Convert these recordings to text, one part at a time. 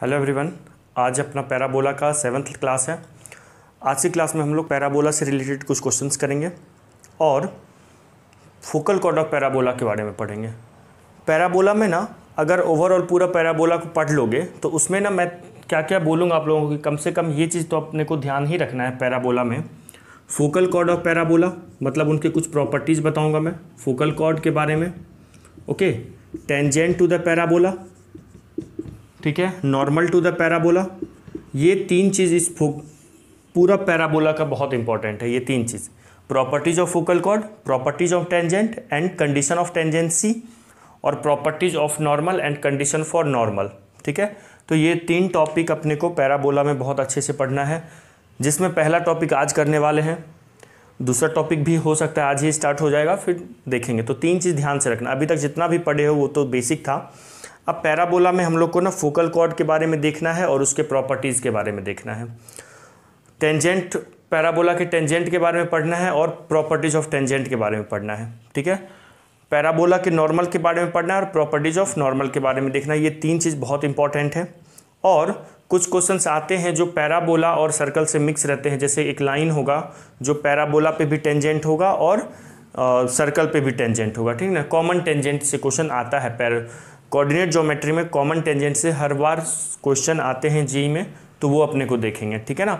hello everyone आज अपना parabola का सेवन्थ क्लास है आज की क्लास में हम लोग पैराबोला से रिलेटेड कुछ क्वेश्चंस करेंगे और फोकल कॉर्ड ऑफ पैराबोला के बारे में पढ़ेंगे पैराबोला में ना अगर ओवरऑल पूरा पैराबोला को पढ़ लोगे तो उसमें ना मैं क्या क्या बोलूँगा आप लोगों को कम से कम ये चीज़ तो अपने को ध्यान ही रखना है पैराबोला में फोकल कॉर्ड ऑफ पैराबोला मतलब उनके कुछ प्रॉपर्टीज़ बताऊँगा मैं फोकल कॉर्ड के बारे में okay tangent to the parabola ठीक है नॉर्मल टू द पैराबोला ये तीन चीज़ इस फोक पूरा पैराबोला का बहुत इंपॉर्टेंट है ये तीन चीज़ properties of focal chord properties of tangent and condition of tangency और properties of normal and condition for normal ठीक है तो ये तीन टॉपिक अपने को पैराबोला में बहुत अच्छे से पढ़ना है जिसमें पहला टॉपिक आज करने वाले हैं दूसरा टॉपिक भी हो सकता है आज ही स्टार्ट हो जाएगा फिर देखेंगे तो तीन चीज़ ध्यान से रखना अभी तक जितना भी पढ़े हो वो तो बेसिक था अब पैराबोला में हम लोग को ना फोकल कॉर्ड के बारे में देखना है और उसके प्रॉपर्टीज़ के बारे में देखना है टेंजेंट पैराबोला के टेंजेंट के बारे में पढ़ना है और प्रॉपर्टीज़ ऑफ टेंजेंट के बारे में पढ़ना है ठीक है पैराबोला के नॉर्मल के बारे में पढ़ना है और प्रॉपर्टीज़ ऑफ नॉर्मल के बारे में देखना है ये तीन चीज़ बहुत इंपॉर्टेंट है और कुछ क्वेश्चंस आते हैं जो पैराबोला और सर्कल से मिक्स रहते हैं जैसे एक लाइन होगा जो पैराबोला पे भी टेंजेंट होगा और सर्कल पे भी टेंजेंट होगा ठीक ना कॉमन टेंजेंट से क्वेश्चन आता है पैर कोऑर्डिनेट ज्योमेट्री में कॉमन टेंजेंट से हर बार क्वेश्चन आते हैं जी में तो वो अपने को देखेंगे ठीक है ना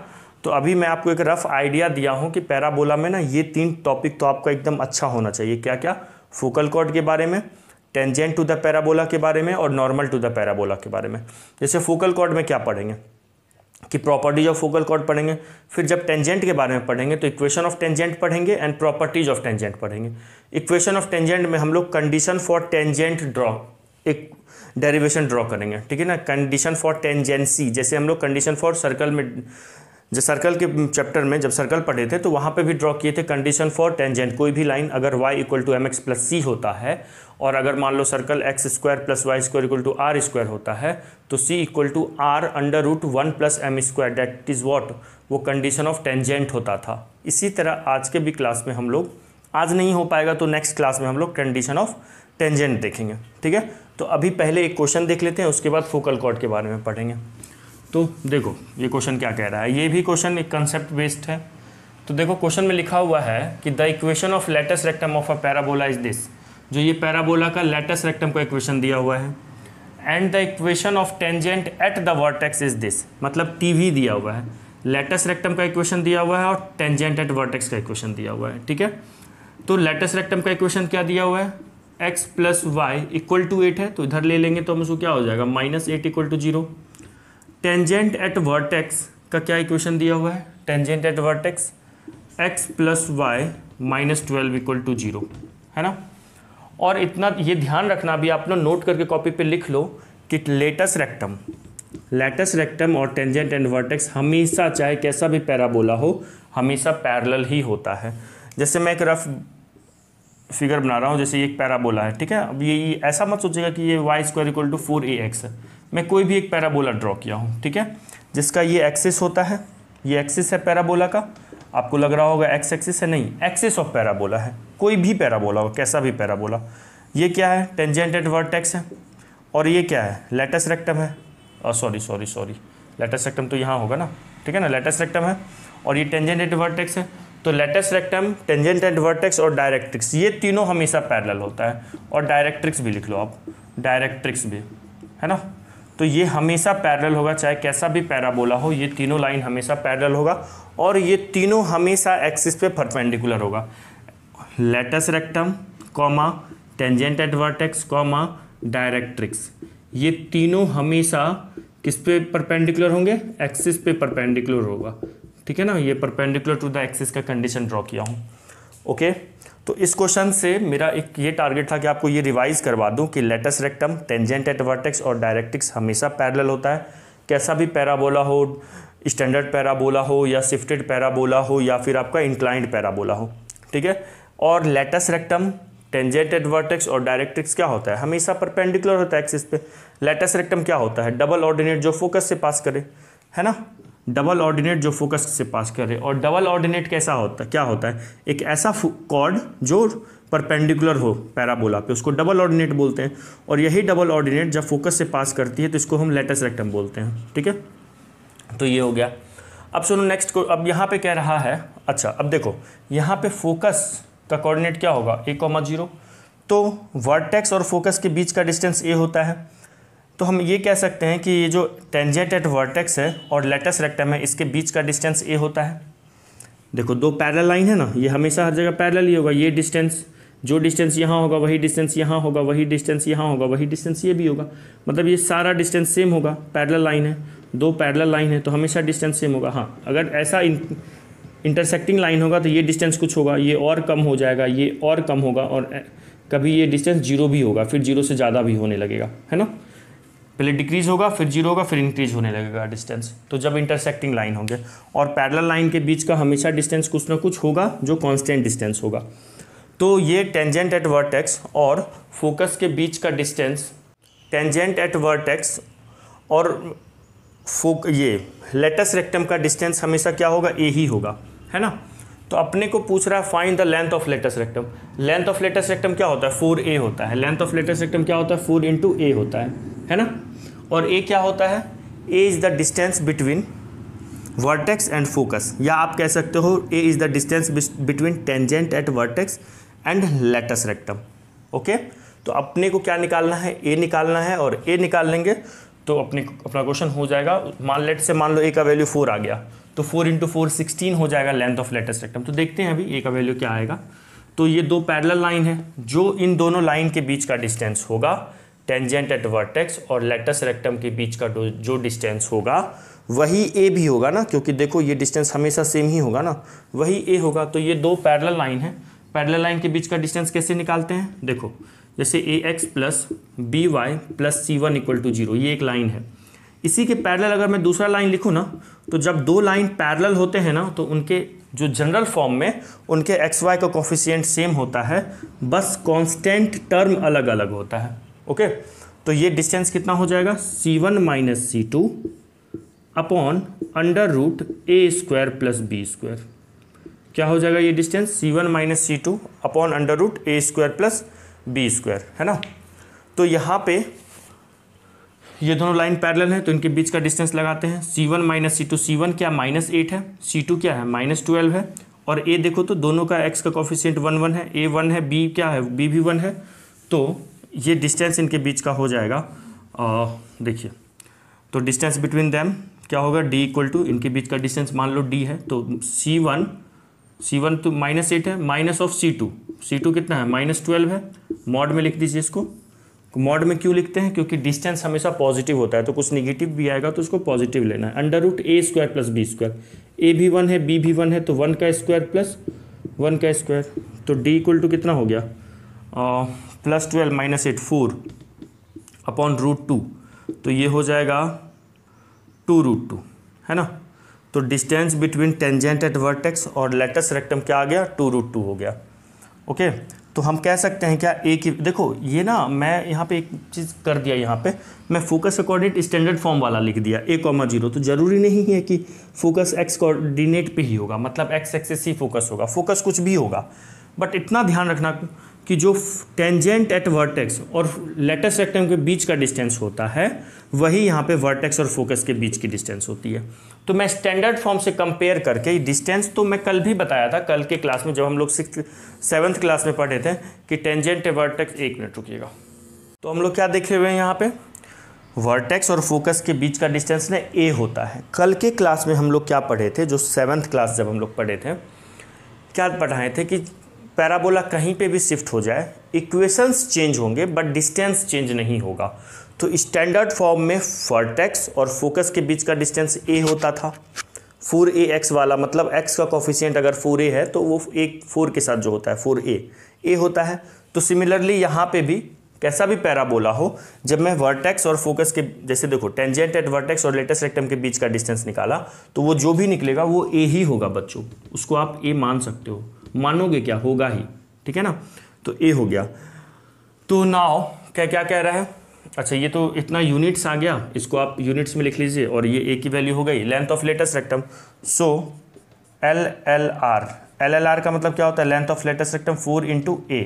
तो अभी मैं आपको एक रफ आइडिया दिया हूँ कि पैराबोला में ना ये तीन टॉपिक तो आपका एकदम अच्छा होना चाहिए क्या क्या फोकल कॉर्ड के बारे में टेंजेंट टू द पैराबोला के बारे में और नॉर्मल टू द पैराबोला के बारे में जैसे फोकल कॉर्ड में क्या पढ़ेंगे कि प्रॉपर्टीज ऑफ फोकल कॉर्ड पढ़ेंगे फिर जब टेंजेंट के बारे में पढ़ेंगे तो इक्वेशन ऑफ टेंजेंट पढ़ेंगे एंड प्रॉपर्टीज ऑफ टेंजेंट पढ़ेंगे इक्वेशन ऑफ टेंजेंट में हम लोग कंडीशन फॉर टेंजेंट ड्रॉ एक डेरिवेशन ड्रॉ करेंगे ठीक है ना कंडीशन फॉर टेंजेंसी जैसे हम लोग कंडीशन फॉर सर्कल में जब सर्कल के चैप्टर में जब सर्कल पढ़े थे तो वहाँ पे भी ड्रॉ किए थे कंडीशन फॉर टेंजेंट कोई भी लाइन अगर y equal to M X plus C होता है और अगर मान लो circle X square plus Y square equal to R square होता है तो c equal to R under root one plus M square that is what वो कंडीशन ऑफ टेंजेंट होता था इसी तरह आज के भी क्लास में हम लोग आज नहीं हो पाएगा तो नेक्स्ट क्लास में हम लोग कंडीशन ऑफ टेंजेंट देखेंगे ठीक है तो अभी पहले एक क्वेश्चन देख लेते हैं उसके बाद फोकल कॉर्ड के बारे में पढ़ेंगे तो देखो ये क्वेश्चन क्या कह रहा है ये भी क्वेश्चन एक कंसेप्ट बेस्ड है तो देखो क्वेश्चन में लिखा हुआ है कि the equation of latus rectum of a parabola is this जो ये पैराबोला का लेटेस्ट रेक्टम का इक्वेशन दिया हुआ है and the equation of tangent at the vertex is this मतलब टी वी दिया हुआ है लेटेस्ट रेक्टम का इक्वेशन दिया हुआ है और टेंजेंट एट वर्टेक्स का इक्वेशन दिया हुआ है ठीक है तो लेटेस्ट रेक्टम का इक्वेशन क्या दिया हुआ है X plus Y equal to eight है तो इधर ले लेंगे तो हम उसको क्या हो जाएगा minus eight equal to zero tangent at vertex का क्या इक्वेशन दिया हुआ है tangent at vertex X plus Y minus twelve equal to zero है ना और इतना ये ध्यान रखना भी आप लोग नोट करके कॉपी पे लिख लो कि लेटस रेक्टम लेटस रेक्टम और टेंजेंट एंड वर्टेक्स हमेशा चाहे कैसा भी पैराबोला हो हमेशा पैरल ही होता है जैसे मैं एक रफ फिगर बना रहा हूँ जैसे एक पैराबोला है ठीक है अब ये ऐसा मत सोचेगा कि ये Y square equal to four A x है मैं कोई भी एक पैराबोला ड्रॉ किया हूँ ठीक है जिसका ये एक्सिस होता है ये एक्सिस है पैराबोला का आपको लग रहा होगा एक्स एक्सिस है नहीं एक्सिस ऑफ पैराबोला है कोई भी पैराबोला हो कैसा भी पैराबोला ये क्या है टेंजेंट एंड वर्टेक्स है और ये क्या है लेटस रेक्टम है sorry sorry sorry latus rectum तो यहाँ होगा ना ठीक है ना लेटस रेक्टम है और ये टेंजेंट एंड वर्टेक्स है तो latus rectum tangent and vertex और डायरेक्ट्रिक्स ये तीनों हमेशा पैरेलल होता है और डायरेक्ट्रिक्स भी लिख लो आप डायरेक्ट्रिक्स भी है ना तो ये हमेशा पैरेलल होगा चाहे कैसा भी पैराबोला हो ये तीनों लाइन हमेशा पैरेलल होगा और ये तीनों हमेशा एक्सिस पे परपेंडिकुलर होगा latus rectum comma tangent and vertex comma directrix ये तीनों हमेशा किस पे परपेंडिकुलर होंगे एक्सिस पे परपेंडिकुलर होगा ठीक है ना ये परपेंडिकुलर टू द एक्सिस का कंडीशन ड्रॉ किया हूँ ओके तो इस क्वेश्चन से मेरा एक ये टारगेट था कि आपको ये रिवाइज करवा दूँ कि latus rectum tangent at vertex और डायरेक्टिक्स हमेशा पैरल होता है कैसा भी पैराबोला हो स्टैंडर्ड पैराबोला हो या शिफ्टेड पैराबोला हो या फिर आपका इंक्लाइंड पैराबोला हो ठीक है और latus rectum tangent at vertex और डायरेक्ट्रिक्स क्या होता है हमेशा परपेंडिकुलर होता है एक्सिस पे लेटस रेक्टम क्या होता है डबल ऑर्डिनेट जो फोकस से पास करे है ना डबल ऑर्डिनेट जो फोकस से पास करे और डबल ऑर्डिनेट कैसा होता है क्या होता है एक ऐसा कॉर्ड जो परपेंडिकुलर हो पैराबोला पे उसको डबल ऑर्डिनेट बोलते हैं और यही डबल ऑर्डिनेट जब फोकस से पास करती है तो इसको हम लेटेस्ट रेक्टम बोलते हैं ठीक है तो ये हो गया अब सुनो नेक्स्ट को अब यहाँ पे कह रहा है अच्छा अब देखो यहाँ पे फोकस का कोऑर्डिनेट क्या होगा ए कॉमा जीरो तो वर्टेक्स और फोकस के बीच का डिस्टेंस ए होता है तो हम ये कह सकते हैं कि ये जो टेंजेंट एट वर्टेक्स है और लेटस रेक्टम है इसके बीच का डिस्टेंस ए होता है देखो दो पैरल लाइन है ना ये हमेशा हर जगह पैरल ही होगा ये डिस्टेंस जो डिस्टेंस यहाँ होगा वही डिस्टेंस यहाँ होगा वही डिस्टेंस यहाँ होगा वही डिस्टेंस ये भी होगा मतलब ये सारा डिस्टेंस सेम होगा पैरल लाइन है दो पैरल लाइन है तो हमेशा डिस्टेंस सेम होगा हाँ अगर ऐसा इंटरसेक्टिंग लाइन होगा तो ये डिस्टेंस कुछ होगा ये और कम हो जाएगा ये और कम होगा और कभी ये डिस्टेंस जीरो भी होगा फिर जीरो से ज़्यादा भी होने लगेगा है ना पहले डिक्रीज होगा फिर जीरो होगा फिर इंक्रीज होने लगेगा डिस्टेंस तो जब इंटरसेक्टिंग लाइन होंगे और पैरल लाइन के बीच का हमेशा डिस्टेंस कुछ ना कुछ होगा जो कॉन्स्टेंट डिस्टेंस होगा तो ये टेंजेंट एट वर्टेक्स और फोकस के बीच का डिस्टेंस टेंजेंट एट वर्टेक्स और फोक ये लेटस रेक्टम का डिस्टेंस हमेशा क्या होगा ए ही होगा है ना तो अपने को पूछ रहा है find the length of latus rectum length of latus rectum क्या होता है फोर ए होता है लेंथ ऑफ लेटस रेक्टम क्या होता है फोर इंटू ए होता है है ना और ए क्या होता है A is the distance between vertex and focus या आप कह सकते हो A is the distance between tangent at vertex and latus rectum okay तो अपने को क्या निकालना है ए निकालना है और ए निकाल लेंगे तो अपने अपना क्वेश्चन हो जाएगा मान लेट से मान लो ए का वैल्यू फोर आ गया तो फोर इंटू फोर सिक्सटीन हो जाएगा लेंथ ऑफ लेटेस्ट रेक्टम तो देखते हैं अभी ए का वैल्यू क्या आएगा तो ये दो पैरेलल लाइन है जो इन दोनों लाइन के बीच का डिस्टेंस होगा टेंजेंट एट वर्टेक्स और लेटस रेक्टम के बीच का जो डिस्टेंस होगा वही ए भी होगा ना क्योंकि देखो ये डिस्टेंस हमेशा सेम ही होगा ना वही ए होगा तो ये दो पैरल लाइन है पैरल लाइन के बीच का डिस्टेंस कैसे निकालते हैं देखो जैसे A X plus B Y plus C one equal to zero ये एक लाइन है इसी के पैरल अगर मैं दूसरा लाइन लिखूँ ना तो जब दो लाइन पैरल होते हैं ना तो उनके जो जनरल फॉर्म में उनके एक्स वाई का कॉफिशियंट सेम होता है बस कॉन्स्टेंट टर्म अलग अलग होता है ओके तो ये डिस्टेंस कितना हो जाएगा C one minus C two upon under root A square plus B square क्या हो जाएगा ये distance c1 one minus C two upon under root A square plus B square है ना तो यहाँ पे ये दोनों लाइन पैरेलल हैं तो इनके बीच का डिस्टेंस लगाते हैं C one minus C two C one क्या माइनस एट है सी टू क्या है माइनस ट्वेल्व है और ए देखो तो दोनों का एक्स का कॉफिशियंट वन वन है ए वन है बी क्या है बी भी वन है तो ये डिस्टेंस इनके बीच का हो जाएगा देखिए तो डिस्टेंस बिटवीन दैम क्या होगा d इक्वल टू इनके बीच का डिस्टेंस मान लो d है तो c1 वन सी वन तो माइनस एट है माइनस ऑफ c2 c2 कितना है माइनस ट्वेल्व है मॉड में लिख दीजिए इसको मॉड में क्यों लिखते हैं क्योंकि डिस्टेंस हमेशा पॉजिटिव होता है तो कुछ निगेटिव भी आएगा तो उसको पॉजिटिव लेना है under root A square plus B square A भी वन है बी भी वन है तो वन का स्क्वायर प्लस वन का स्क्वायर तो डी इक्वल टू कितना हो गया plus twelve minus eight four upon root two तो ये हो जाएगा टू रूट टू है ना तो distance between tangent at vertex और लेटेस्ट रेक्टम क्या आ गया टू रूट टू हो गया ओके तो हम कह सकते हैं क्या ए की देखो ये ना मैं यहाँ पे एक चीज़ कर दिया यहाँ पे मैं फोकस कोऑर्डिनेट स्टैंडर्ड फॉर्म वाला लिख दिया ए कॉमा जीरो तो ज़रूरी नहीं है कि फोकस एक्स कोऑर्डिनेट पे ही होगा मतलब एक्स एक्सेस ही फोकस होगा फोकस कुछ भी होगा बट इतना ध्यान रखना कि जो टेंजेंट एट वर्टेक्स और लेटेस्ट रेक्टम के बीच का डिस्टेंस होता है वही यहाँ पे वर्टेक्स और फोकस के बीच की डिस्टेंस होती है तो मैं स्टैंडर्ड फॉर्म से कंपेयर करके डिस्टेंस तो मैं कल भी बताया था कल के क्लास में जब हम लोग सिक्स सेवन्थ क्लास में पढ़े थे कि टेंजेंट एट वर्टेक्स एक मिनट रुकिएगा तो हम लोग क्या देखे हुए हैं यहाँ पे वर्टेक्स और फोकस के बीच का डिस्टेंस ना ए होता है कल के क्लास में हम लोग क्या पढ़े थे जो सेवन्थ क्लास जब हम लोग पढ़े थे क्या पढ़ाए थे कि पैराबोला कहीं पे भी शिफ्ट हो जाए इक्वेशंस चेंज होंगे बट डिस्टेंस चेंज नहीं होगा तो स्टैंडर्ड फॉर्म में फर्टेक्स और फोकस के बीच का डिस्टेंस ए होता था फोर ए एक्स वाला मतलब एक्स का कॉफिशियंट अगर फोर ए है तो वो एक फोर के साथ जो होता है फोर ए ए होता है तो सिमिलरली यहाँ पे भी कैसा भी पैराबोला हो जब मैं वर्टेक्स और फोकस के जैसे देखो टेंजेंट एट वर्टेक्स और लेटेस्ट रेक्टम के बीच का डिस्टेंस निकाला तो वो जो भी निकलेगा वो ए ही होगा बच्चों उसको आप ए मान सकते हो मानोगे क्या होगा ही ठीक है ना तो ए हो गया तो नाव क्या क्या कह रहा है अच्छा ये तो इतना यूनिट्स आ गया इसको आप यूनिट्स में लिख लीजिए और ये ए की वैल्यू हो गई length of latus rectum so L L R L L R का मतलब क्या होता है length of latus rectum four into a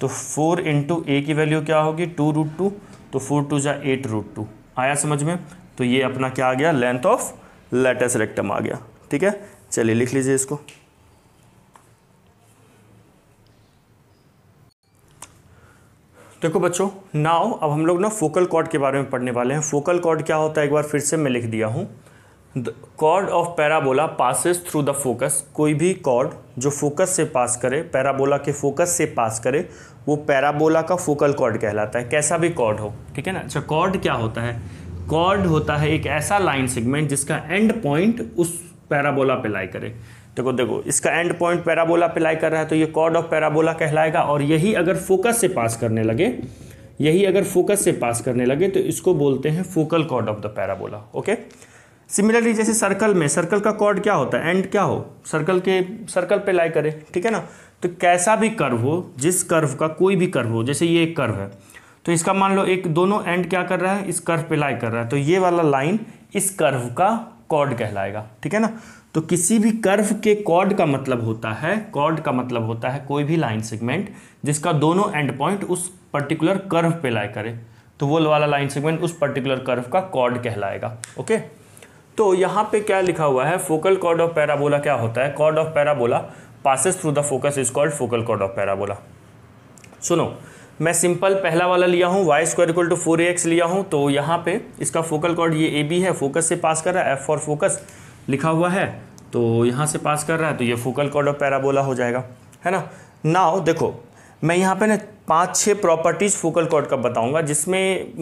तो फोर इंटू ए की वैल्यू क्या होगी टू रूट टू तो फोर टू जा एट रूट टू आया समझ में तो ये अपना क्या आ गया लेंथ ऑफ लेटेस्ट रेक्टम आ गया ठीक है चलिए लिख लीजिए इसको देखो बच्चों नाव अब हम लोग ना फोकल कॉर्ड के बारे में पढ़ने वाले हैं फोकल कॉर्ड क्या होता है एक बार फिर से मैं लिख दिया हूँ chord of parabola passes through the focus कोई भी कॉर्ड जो फोकस से पास करे पैराबोला के फोकस से पास करे वो पैराबोला का फोकल कॉर्ड कहलाता है कैसा भी कॉर्ड हो ठीक है ना अच्छा कॉर्ड क्या होता है कॉर्ड होता है एक ऐसा लाइन सेगमेंट जिसका एंड पॉइंट उस पैराबोला पे लाई करे देखो देखो इसका एंड पॉइंट पैराबोला पे लाई कर रहा है तो ये कॉर्ड ऑफ पैराबोला कहलाएगा और यही अगर फोकस से पास करने लगे यही अगर फोकस से पास करने लगे तो इसको बोलते हैं focal chord of the parabola okay similarly जैसे सर्कल में सर्कल का कॉर्ड क्या होता है एंड क्या हो सर्कल के सर्कल पे लाई करे ठीक है ना तो कैसा भी कर्व हो जिस कर्व का कोई भी कर्व हो जैसे ये एक कर्व है तो इसका मान लो एक दोनों एंड क्या कर रहा है इस कर्व पे लाई कर रहा है तो ये वाला लाइन इस कर्व का कॉर्ड कहलाएगा ठीक है ना तो किसी भी कर्व के कॉर्ड का मतलब होता है कॉर्ड का मतलब होता है कोई भी लाइन सेगमेंट जिसका दोनों एंड पॉइंट उस पर्टिकुलर कर्व पे लाए करे तो वो वाला लाइन सेगमेंट उस पर्टिकुलर कर्व का कॉर्ड कहलाएगा ओके तो यहाँ पे क्या लिखा हुआ है फोकल कॉर्ड ऑफ पैराबोला क्या होता है chord of parabola passes through the focus is called focal chord of parabola सुनो मैं सिंपल पहला वाला लिया हूँ y square equal to four A x लिया हूँ तो यहाँ पे इसका फोकल कॉर्ड ये ए बी है फोकस से पास कर रहा है एफ फॉर फोकस लिखा हुआ है तो यहाँ से पास कर रहा है तो ये फोकल कॉर्ड ऑफ पैराबोला हो जाएगा है ना नाव देखो मैं यहाँ पे ना पांच छह प्रॉपर्टीज़ फोकल कॉर्ड का बताऊंगा जिसमें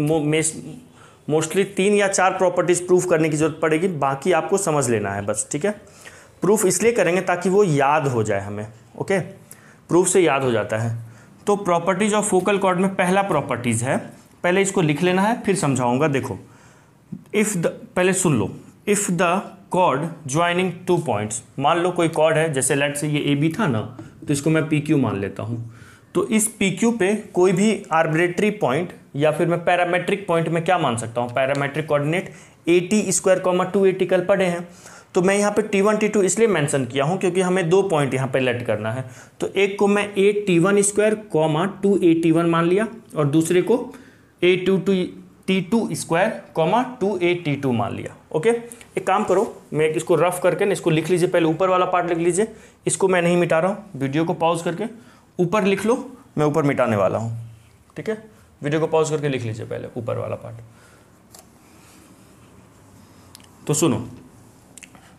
मोस्टली तीन या चार प्रॉपर्टीज़ प्रूफ करने की ज़रूरत पड़ेगी बाकी आपको समझ लेना है बस ठीक है प्रूफ इसलिए करेंगे ताकि वो याद हो जाए हमें ओके प्रूफ से याद हो जाता है तो प्रॉपर्टीज़ ऑफ फोकल कॉर्ड में पहला प्रॉपर्टीज़ है पहले इसको लिख लेना है फिर समझाऊंगा देखो इफ़ द पहले सुन लो if the chord joining two points मान लो कोई कॉर्ड है जैसे लेट से ये ए बी था ना तो इसको मैं पी क्यू मान लेता हूँ तो इस पी क्यू पे कोई भी आर्बिट्रेटरी पॉइंट या फिर मैं पैरामेट्रिक पॉइंट में क्या मान सकता हूँ parametric coordinate a T square comma two A t कल पड़े हैं तो मैं यहाँ पे टी वन टी टू इसलिए मैंसन किया हूँ क्योंकि हमें दो पॉइंट यहाँ पे लेट करना है तो एक को मैं a T one square comma two A T one मान लिया और दूसरे को a two two t two square comma two A T two मान लिया ओके एक काम करो मैं इसको रफ करके ना इसको लिख लीजिए पहले ऊपर वाला पार्ट लिख लीजिए इसको मैं नहीं मिटा रहा हूँ वीडियो को पॉज करके ऊपर लिख लो मैं ऊपर मिटाने वाला हूँ ठीक है वीडियो को पॉज करके लिख लीजिए पहले ऊपर वाला पार्ट तो सुनो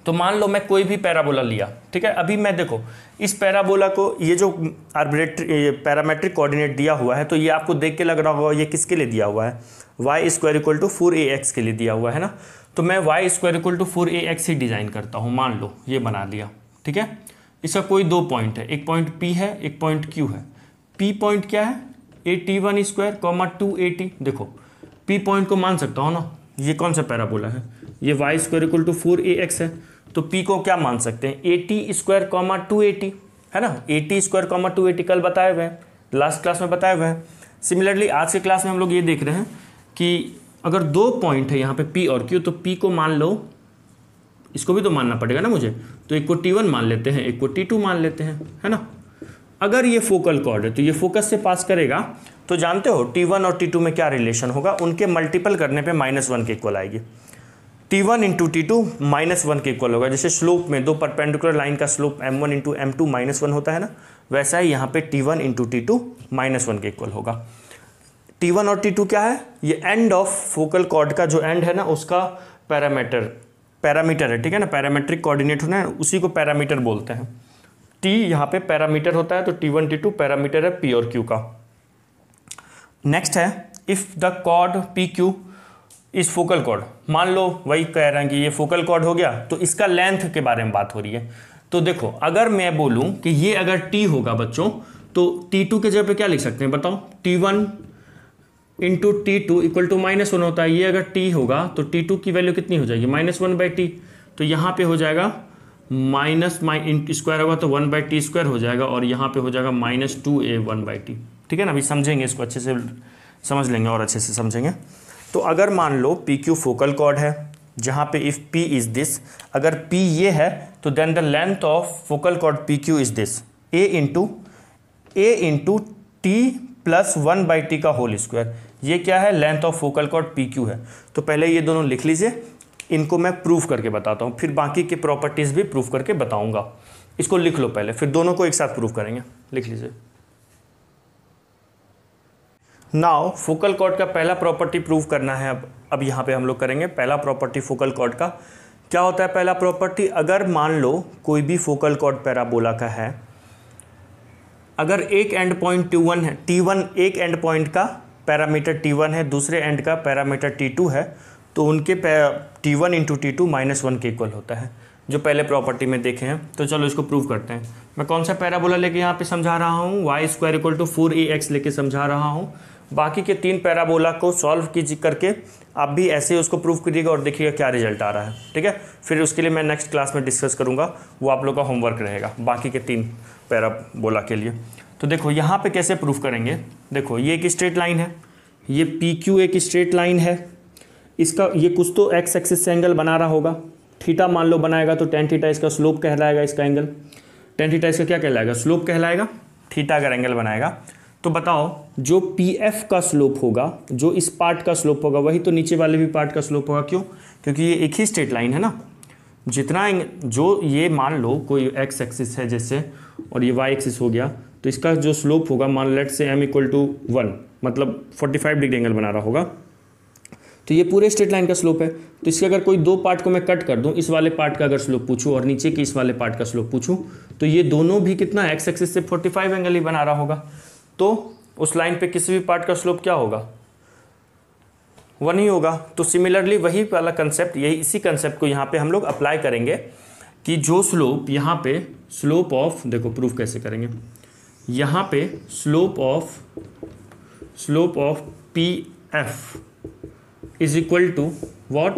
तो मान लो मैं कोई भी पैराबोला लिया ठीक है अभी मैं देखो इस पैराबोला को ये जो आर्बिट्री पैरामेट्रिक कोऑर्डिनेट दिया हुआ है तो ये आपको देख के लग रहा होगा ये किसके लिए दिया हुआ है y square equal to four A x के लिए दिया हुआ है ना तो मैं y square equal to four A x ही डिज़ाइन करता हूँ मान लो ये बना लिया ठीक है इसका कोई दो पॉइंट है एक पॉइंट पी है एक पॉइंट क्यू है पी पॉइंट क्या है a T one square comma two A t देखो पी पॉइंट को मान सकता हूँ ना ये कौन सा पैराबोला है ये Y square equal to four A x है तो पी को क्या मान सकते हैं a T square comma two A t है ना a T square comma two A t कल बताए हुए हैं लास्ट क्लास में बताए हुए हैं सिमिलरली आज के क्लास में हम लोग ये देख रहे हैं कि अगर दो पॉइंट है यहाँ पे पी और Q तो पी को मान लो इसको भी तो मानना पड़ेगा ना मुझे तो एक को टी वन मान लेते हैं एक को टी टू मान लेते हैं है ना अगर ये फोकल कॉर्ड है तो ये फोकस से पास करेगा तो जानते हो टी वन और टी टू में क्या रिलेशन होगा उनके मल्टीपल करने पे माइनस वन के इक्वल आएगी t one into T two minus one के इक्वल होगा जैसे स्लोप में दो परपेंडिकुलर लाइन का slope m one into m two minus one होता है ना वैसा ही यहाँ पे t one into T two minus one के इक्वल होगा टी वन और टी टू क्या है ये एंड ऑफ फोकल कॉर्ड का जो एंड है ना उसका पैरामीटर पैरामीटर है ठीक है ना पैरामेट्रिक कोऑर्डिनेट होना है उसी को पैरामीटर बोलते हैं टी यहाँ पे पैरामीटर होता है तो T one T two parameter है पी और क्यू का नेक्स्ट है if the chord P Q is focal chord मान लो वही कह रहे हैं कि ये फोकल कॉर्ड हो गया तो इसका लेंथ के बारे में बात हो रही है तो देखो अगर मैं बोलूँ कि ये अगर टी होगा बच्चों तो टी टू के जगह पे क्या लिख सकते हैं बताओ t one into T two equal to minus one होता है ये अगर टी होगा तो टी टू की वैल्यू कितनी हो जाएगी माइनस वन बाई टी तो यहाँ पे हो जाएगा माइनस माइन स्क्वायर होगा तो वन बाई टी स्क्वायर हो जाएगा और यहाँ पे हो जाएगा minus two a one by T ठीक है ना अभी समझेंगे इसको अच्छे से समझ लेंगे और अच्छे से समझेंगे तो अगर मान लो पी क्यू फोकल कॉर्ड है जहाँ पे इफ़ पी इज़ दिस अगर पी ये है तो then the length of focal chord P Q is this a into A into T plus one by T का होल स्क्वायर ये क्या है length of focal chord P Q है तो पहले ये दोनों लिख लीजिए इनको मैं प्रूफ करके बताता हूँ फिर बाकी के प्रॉपर्टीज़ भी प्रूफ करके बताऊँगा इसको लिख लो पहले फिर दोनों को एक साथ प्रूफ करेंगे लिख लीजिए नाउ फोकल कॉर्ड का पहला प्रॉपर्टी प्रूफ करना है अब अब यहाँ पे हम लोग करेंगे पहला प्रॉपर्टी फोकल कॉर्ड का क्या होता है पहला प्रॉपर्टी अगर मान लो कोई भी फोकल कॉर्ड पैराबोला का है अगर एक एंड पॉइंट टी वन है टी वन एक एंड पॉइंट का पैरामीटर टी वन है दूसरे एंड का पैरामीटर टी टू है तो उनके t one into T two minus one के इक्वल होता है जो पहले प्रॉपर्टी में देखे हैं तो चलो इसको प्रूव करते हैं मैं कौन सा पैराबोला लेके यहाँ पे समझा रहा हूँ y square equal to four e x लेके समझा रहा हूँ बाकी के तीन पैराबोला को सॉल्व कीजिए करके आप भी ऐसे ही उसको प्रूव करिएगा और देखिएगा क्या रिजल्ट आ रहा है ठीक है फिर उसके लिए मैं नेक्स्ट क्लास में डिस्कस करूँगा वो आप लोग का होमवर्क रहेगा बाकी के तीन पैराबोला के लिए तो देखो यहाँ पे कैसे प्रूफ करेंगे देखो ये एक स्ट्रेट लाइन है ये पी क्यू एक स्ट्रेट लाइन है इसका ये कुछ तो एक्स एक्सिस से एंगल बना रहा होगा थीटा मान लो बनाएगा तो टेन थीटा इसका स्लोप कहलाएगा इसका एंगल टेन थीटा इसका क्या कहलाएगा स्लोप कहलाएगा थीटा अगर एंगल बनाएगा तो बताओ जो पी एफ का स्लोप होगा जो इस पार्ट का स्लोप होगा वही तो नीचे वाले भी पार्ट का स्लोप होगा क्यों क्योंकि ये एक ही स्ट्रेट लाइन है ना जितना जो ये मान लो कोई एक्स एक्सिस है जैसे और ये वाई एक्सिस हो गया तो इसका जो स्लोप होगा मान लेट से एम इक्वल टू वन मतलब 45 डिग्री एंगल बना रहा होगा तो ये पूरे स्ट्रेट लाइन का स्लोप है तो इसके अगर कोई दो पार्ट को मैं कट कर दूं इस वाले पार्ट का अगर स्लोप पूछूं और नीचे के इस वाले पार्ट का स्लोप पूछूं तो ये दोनों भी कितना एक्स एक्सिस से 45 एंगल ही बना रहा होगा तो उस लाइन पे किसी भी पार्ट का स्लोप क्या होगा वन ही होगा तो सिमिलरली वही वाला कंसेप्ट यही इसी कंसेप्ट को यहाँ पर हम लोग अप्लाई करेंगे कि जो स्लोप यहाँ पे स्लोप ऑफ देखो प्रूफ कैसे करेंगे यहाँ पे slope of slope of P F is equal to what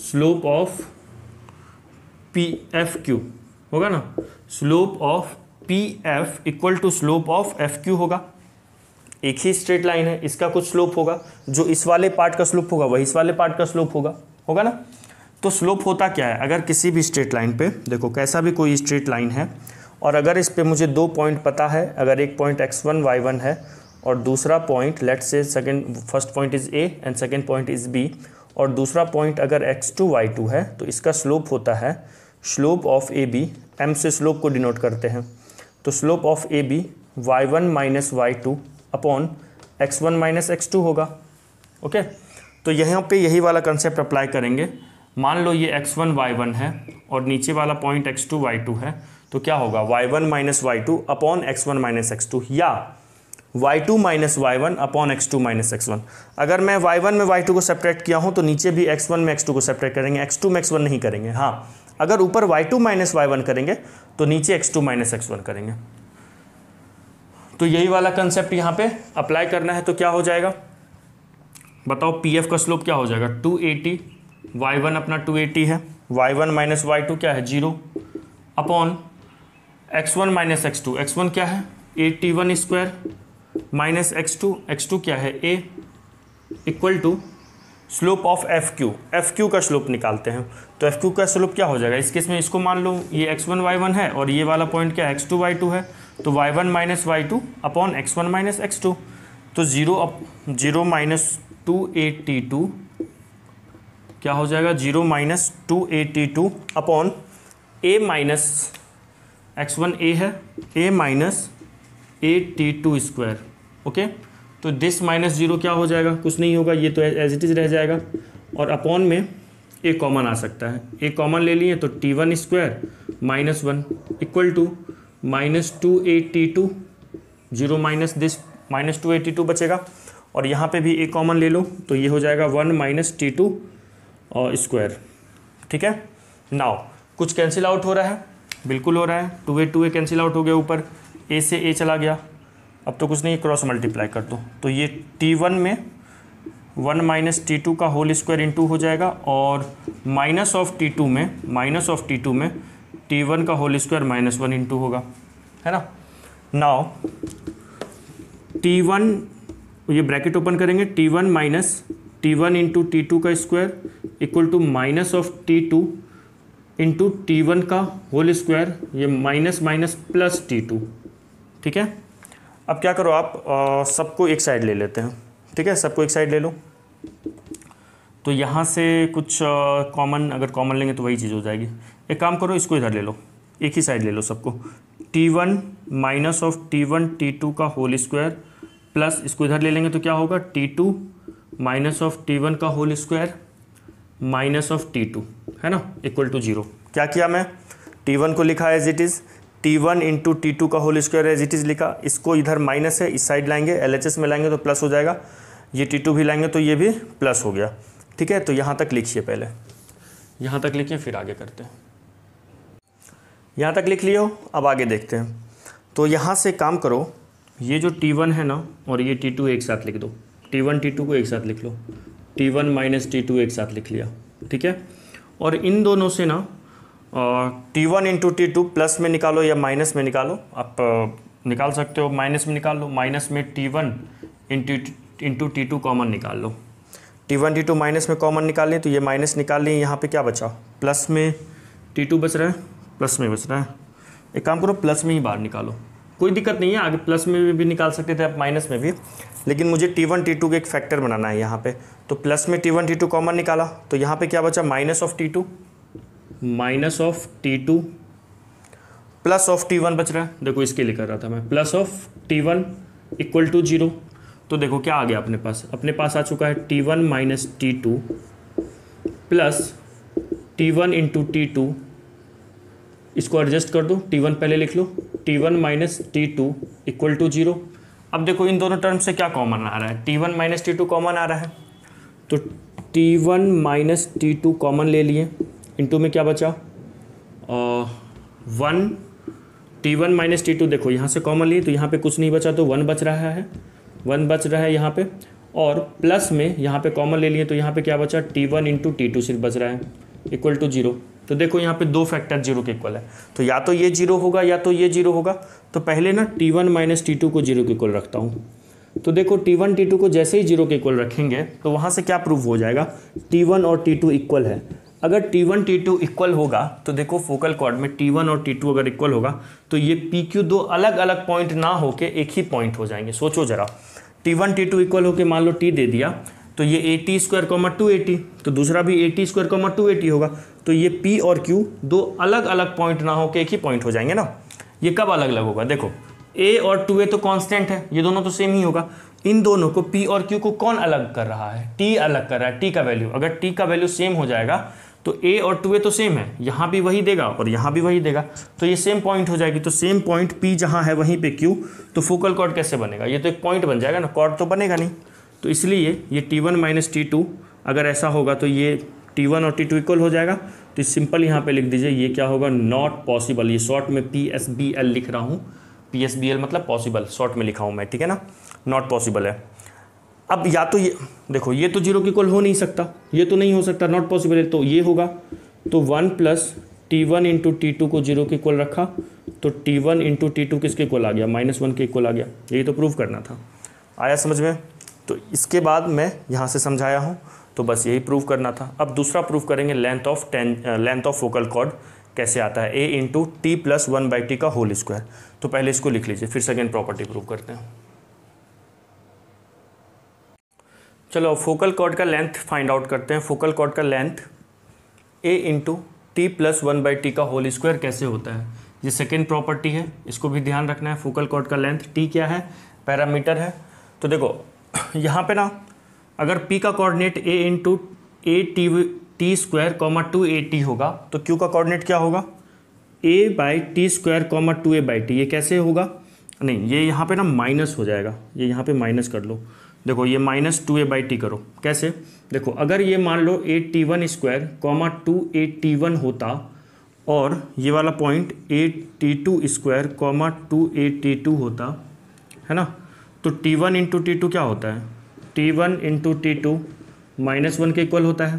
slope of P F Q होगा ना slope of P F equal to slope of F Q होगा एक ही स्ट्रेट लाइन है इसका कुछ स्लोप होगा जो इस वाले पार्ट का स्लोप होगा वही इस वाले पार्ट का स्लोप होगा होगा ना तो स्लोप होता क्या है अगर किसी भी स्ट्रेट लाइन पे देखो कैसा भी कोई स्ट्रेट लाइन है और अगर इस पे मुझे दो पॉइंट पता है अगर एक point x one y one है और दूसरा point let say second first point is A and second point is B और दूसरा पॉइंट अगर एक्स टू वाई टू है तो इसका स्लोप होता है slope of A B M से स्लोप को डिनोट करते हैं तो slope of A B y one minus y two upon x one minus x two होगा ओके तो यहाँ पे यही वाला कंसेप्ट अप्लाई करेंगे मान लो ये एक्स वन वाई वन है और नीचे वाला point x two y two है तो क्या होगा y one minus y two upon x one minus x two या y two minus y one upon x two minus x one अगर मैं वाई वन में वाई टू को separate किया हूं तो नीचे भी एक्स वन में एक्स टू को सेपरेट करेंगे एक्स टू में एक्स वन नहीं करेंगे हाँ अगर ऊपर y two minus y one करेंगे तो नीचे x two minus x one करेंगे तो यही वाला कंसेप्ट यहां पे अप्लाई करना है तो क्या हो जाएगा बताओ पी एफ का स्लोप क्या हो जाएगा two a t y one two a t y one minus y two क्या है zero upon x one minus x two x one क्या है a T one square minus x two x two क्या है a equal to slope of F Q F Q का slope निकालते हैं तो एफ क्यू का स्लोप क्या हो जाएगा इस केस में इसको मान लो ये एक्स वन वाई वन है और ये वाला पॉइंट क्या है एक्स टू वाई टू है तो y one minus y two upon x one minus x two तो zero up zero minus two A T two क्या हो जाएगा zero minus two A T two upon a minus x one a है a minus a T two square okay तो this minus zero क्या हो जाएगा कुछ नहीं होगा ये तो एज इट इज़ रह जाएगा और अपॉन में ए कॉमन आ सकता है ए कॉमन ले लिए तो T one square minus one equal to minus two A T two zero minus this minus two A T two बचेगा और यहाँ पे भी ए कॉमन ले लो तो ये हो जाएगा one minus T two square ठीक है नाउ कुछ कैंसिल आउट हो रहा है बिल्कुल हो रहा है two a two a cancel out हो गया ऊपर ए से ए चला गया अब तो कुछ नहीं क्रॉस मल्टीप्लाई कर दो तो ये टी वन में वन माइनस टी टू का होल स्क्वायर इंटू हो जाएगा और माइनस ऑफ टी टू में माइनस ऑफ टी टू में टी वन का whole square minus one into होगा है ना नाउ टी वन ये ब्रैकेट ओपन करेंगे t one minus t one into T two का square equal to minus of t two into t one का whole square ये minus minus plus t two ठीक है अब क्या करो आप सबको एक साइड ले लेते हैं ठीक है सबको एक साइड ले लो तो यहाँ से कुछ कॉमन अगर कॉमन लेंगे तो वही चीज़ हो जाएगी एक काम करो इसको इधर ले लो एक ही साइड ले लो सबको t one minus of t one T two का होल स्क्वायर प्लस इसको इधर ले लेंगे तो क्या होगा t two minus of t one का whole square minus of t two है ना इक्वल टू जीरो क्या किया मैं टी वन को लिखा as it is t one into T two का whole square as it is लिखा इसको इधर माइनस है इस साइड लाएंगे एल एच एस में लाएंगे तो प्लस हो जाएगा ये टी टू भी लाएंगे तो ये भी प्लस हो गया ठीक है तो यहाँ तक लिखिए पहले यहाँ तक लिखिए फिर आगे करते हैं यहाँ तक लिख लियो अब आगे देखते हैं तो यहाँ से काम करो ये जो टी वन है ना और ये टी टू एक साथ लिख दो टी वन टी टू को एक साथ लिख लो t one minus T two एक साथ लिख लिया ठीक है और इन दोनों से ना T one into T two plus में निकालो या माइनस में निकालो आप निकाल सकते हो माइनस में निकाल लो माइनस में T one into into T two common निकाल लो t one T two minus में कॉमन निकाल लें तो ये माइनस निकाल लें यहाँ पे क्या बचा प्लस में टी टू बच रहा है प्लस में बच रहा है एक काम करो प्लस में ही बाहर निकालो कोई दिक्कत नहीं है आगे प्लस में भी, भी निकाल सकते थे आप माइनस में भी लेकिन मुझे टी वन टी टू का एक फैक्टर बनाना है यहाँ पे तो प्लस में T one T two common निकाला तो यहाँ पे क्या बचा minus of t two minus of t two plus of t one बच रहा है देखो इसके लिए कर रहा था मैं plus of t one equal to zero तो देखो क्या आ गया अपने पास अपने पास आ चुका है T one minus T two plus T one into T two इसको एडजस्ट कर दो टी वन पहले लिख लो t one minus T two equal to zero अब देखो इन दोनों टर्म से क्या कॉमन आ रहा है T one minus T two common आ रहा है तो T one minus T two common ले लिए इंटू में क्या बचा one T one minus T two देखो यहाँ से कॉमन लिए तो यहाँ पे कुछ नहीं बचा तो वन बच रहा है वन बच रहा है यहाँ पे और प्लस में यहाँ पे कॉमन ले लिए तो यहाँ पे क्या बचा T one into T two सिर्फ बच रहा है इक्वल टू जीरो तो देखो यहाँ पे दो फैक्टर जीरो के इक्वल है तो या तो ये जीरो होगा या तो ये जीरो होगा तो पहले ना T one minus T two को जीरो के इक्वल रखता हूँ तो देखो टी वन टी टू को जैसे ही जीरो के इक्वल रखेंगे तो वहाँ से क्या प्रूव हो जाएगा टी वन और टी टू इक्वल है अगर T one T two equal होगा तो देखो फोकल कॉर्ड में टी वन और टी टू अगर इक्वल होगा तो ये पी क्यू दो अलग अलग पॉइंट ना होके एक ही पॉइंट हो जाएंगे सोचो जरा T one T two equal होकर मान लो टी दे दिया तो ये A T square comma two A T तो दूसरा भी A T square comma two A T होगा तो ये पी और क्यू दो अलग अलग पॉइंट ना होकर एक ही पॉइंट हो जाएंगे ना ये कब अलग अलग होगा देखो ए और टू ए तो कॉन्स्टेंट है ये दोनों तो सेम ही होगा इन दोनों को पी और क्यू को कौन अलग कर रहा है टी अलग कर रहा है टी का वैल्यू अगर टी का वैल्यू सेम हो जाएगा तो ए और टू ए तो सेम है यहाँ भी वही देगा और यहाँ भी वही देगा तो ये सेम पॉइंट हो जाएगी तो सेम पॉइंट पी जहाँ है वहीं पे क्यू तो फोकल कॉर्ड कैसे बनेगा ये तो एक पॉइंट बन जाएगा ना कॉर्ड तो बनेगा नहीं तो इसलिए ये T one minus T two अगर ऐसा होगा तो ये टी वन और टी टू इक्वल हो जाएगा तो सिंपल यहाँ पे लिख दीजिए ये क्या होगा नॉट पॉसिबल ये शॉर्ट में पी एस बी एल लिख रहा हूँ पी एस बी एल मतलब पॉसिबल शॉर्ट में लिखा हूँ मैं ठीक है ना नॉट पॉसिबल है अब या तो ये देखो ये तो जीरो के इक्वल हो नहीं सकता ये तो नहीं हो सकता नॉट पॉसिबल है तो ये होगा तो one plus T one into T two को जीरो के इक्वल रखा तो T one into T two किसके इक्वल आ गया माइनस वन के इक्वल आ गया यही तो प्रूव करना था आया समझ में तो इसके बाद मैं यहाँ से समझाया हूँ तो बस यही प्रूव करना था अब दूसरा प्रूव करेंगे length of ten length of vocal chord कैसे आता है A into T plus one by T का होल स्क्वायर तो पहले इसको लिख लीजिए फिर सेकेंड प्रॉपर्टी प्रूव करते हैं चलो फोकल कॉर्ड का लेंथ फाइंड आउट करते हैं फोकल कॉर्ड का length A into T plus one by T का होल स्क्वायर कैसे होता है ये सेकेंड प्रॉपर्टी है इसको भी ध्यान रखना है फोकल कॉर्ड का लेंथ टी क्या है पैरामीटर है तो देखो यहाँ पे ना अगर p का coordinate a into A T T square comma two A T होगा तो q का कोऑर्डिनेट क्या होगा a by T square comma two A by T ये कैसे होगा नहीं ये यहाँ पे ना माइनस हो जाएगा ये यहाँ पे माइनस कर लो देखो ये minus two A by T करो कैसे देखो अगर ये मान लो A T one square comma two A T one होता और ये वाला point A T two square comma two A T two होता है ना तो T one into T two क्या होता है T one into T two minus one के इक्वल होता है